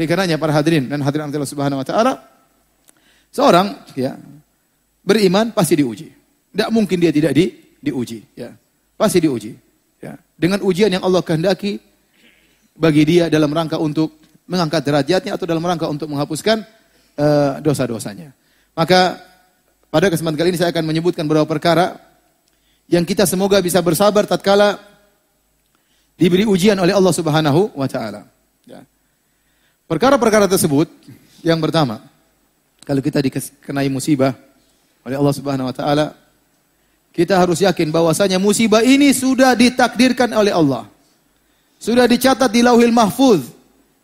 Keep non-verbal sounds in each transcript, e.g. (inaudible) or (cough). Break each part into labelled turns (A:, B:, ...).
A: Oleh karenanya para hadirin dan hadirin Allah Subhanahu wa taala seorang ya beriman pasti diuji. Tidak mungkin dia tidak di, diuji ya. Pasti diuji ya. Dengan ujian yang Allah kehendaki bagi dia dalam rangka untuk mengangkat derajatnya atau dalam rangka untuk menghapuskan uh, dosa-dosanya. Maka pada kesempatan kali ini saya akan menyebutkan beberapa perkara yang kita semoga bisa bersabar tatkala diberi ujian oleh Allah Subhanahu wa taala. Ya. Perkara-perkara tersebut yang pertama, kalau kita dikenai musibah oleh Allah Subhanahu wa taala, kita harus yakin bahwasanya musibah ini sudah ditakdirkan oleh Allah. Sudah dicatat di Lauhil Mahfuz.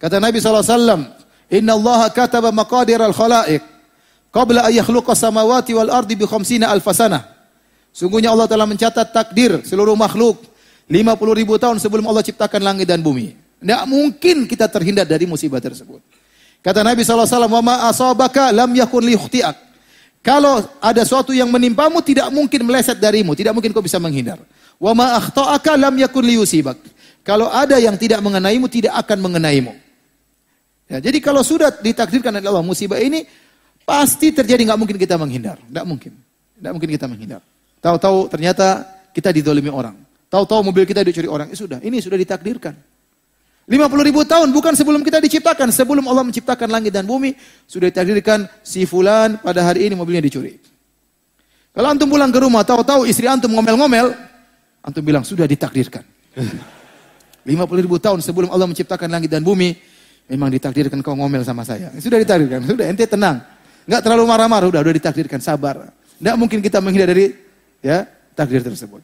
A: Kata Nabi SAW, Inna Allah kataba maqadir al-khalaiq. Qabla ayakhluqa samawati wal ardi bi khamsina alfasana. Sungguhnya Allah telah mencatat takdir seluruh makhluk 50 ribu tahun sebelum Allah ciptakan langit dan bumi. Tidak mungkin kita terhindar dari musibah tersebut. Kata Nabi SAW, Wa ma asabaka lam yakun tiak. Kalau ada sesuatu yang menimpamu, tidak mungkin meleset darimu. Tidak mungkin kau bisa menghindar. Wa ma akhto'aka lam yakun liyusibak. Kalau ada yang tidak mengenaimu, tidak akan mengenaimu. Ya, jadi kalau sudah ditakdirkan oleh Allah musibah ini, pasti terjadi. tidak mungkin kita menghindar. Tidak mungkin. tidak mungkin kita menghindar. Tahu-tahu ternyata kita didolimi orang. Tahu-tahu mobil kita dicuri orang. Ya sudah, ini sudah ditakdirkan. 50 ribu tahun bukan sebelum kita diciptakan, sebelum Allah menciptakan langit dan bumi sudah ditakdirkan si fulan pada hari ini mobilnya dicuri. Kalau antum pulang ke rumah tahu-tahu istri antum ngomel-ngomel, antum bilang sudah ditakdirkan. 50 (laughs) ribu tahun sebelum Allah menciptakan langit dan bumi, memang ditakdirkan kau ngomel sama saya. Sudah ditakdirkan, sudah ente tenang. Enggak terlalu marah-marah, sudah udah ditakdirkan, sabar. Enggak mungkin kita menghindar dari ya takdir tersebut.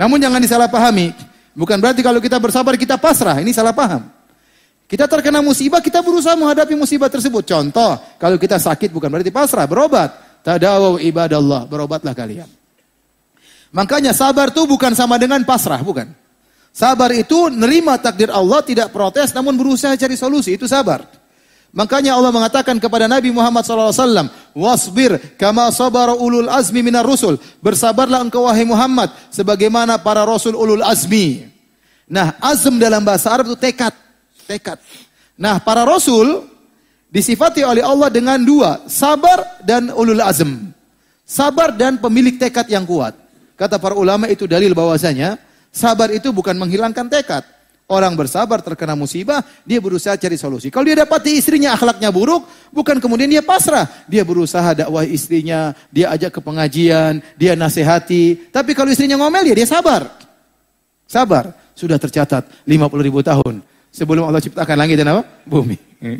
A: Namun jangan disalahpahami, Bukan berarti kalau kita bersabar kita pasrah, ini salah paham. Kita terkena musibah, kita berusaha menghadapi musibah tersebut. Contoh, kalau kita sakit bukan berarti pasrah, berobat. Tadawaw ibadallah, berobatlah kalian. Makanya sabar itu bukan sama dengan pasrah, bukan. Sabar itu nerima takdir Allah, tidak protes, namun berusaha cari solusi, itu sabar. Makanya Allah mengatakan kepada Nabi Muhammad SAW, wasbir kama sabar ulul azmi minar rusul. Bersabarlah engkau wahai Muhammad, sebagaimana para rasul ulul azmi. Nah, azm dalam bahasa Arab itu tekad. Tekad. Nah, para rasul disifati oleh Allah dengan dua, sabar dan ulul azm. Sabar dan pemilik tekad yang kuat. Kata para ulama itu dalil bahwasanya, sabar itu bukan menghilangkan tekad Orang bersabar terkena musibah, dia berusaha cari solusi. Kalau dia dapati istrinya akhlaknya buruk, bukan kemudian dia pasrah. Dia berusaha dakwah istrinya, dia ajak ke pengajian, dia nasihati. Tapi kalau istrinya ngomel, ya dia sabar. Sabar. Sudah tercatat 50 ribu tahun. Sebelum Allah ciptakan langit dan apa? Bumi. (laughs)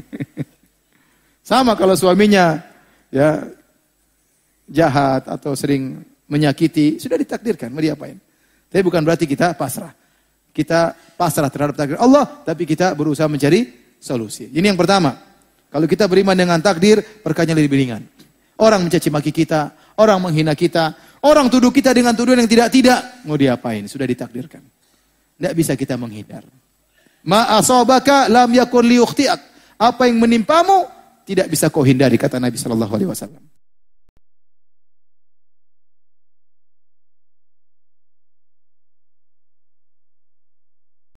A: Sama kalau suaminya ya jahat atau sering menyakiti, sudah ditakdirkan, mau diapain? Tapi bukan berarti kita pasrah kita pasrah terhadap takdir Allah, tapi kita berusaha mencari solusi. Ini yang pertama. Kalau kita beriman dengan takdir, perkanya lebih ringan. Orang mencaci maki kita, orang menghina kita, orang tuduh kita dengan tuduhan yang tidak-tidak, mau diapain? Sudah ditakdirkan. Tidak bisa kita menghindar. ma'asobaka lam yakun liukhtiak. Apa yang menimpamu tidak bisa kau hindari kata Nabi Shallallahu alaihi wasallam.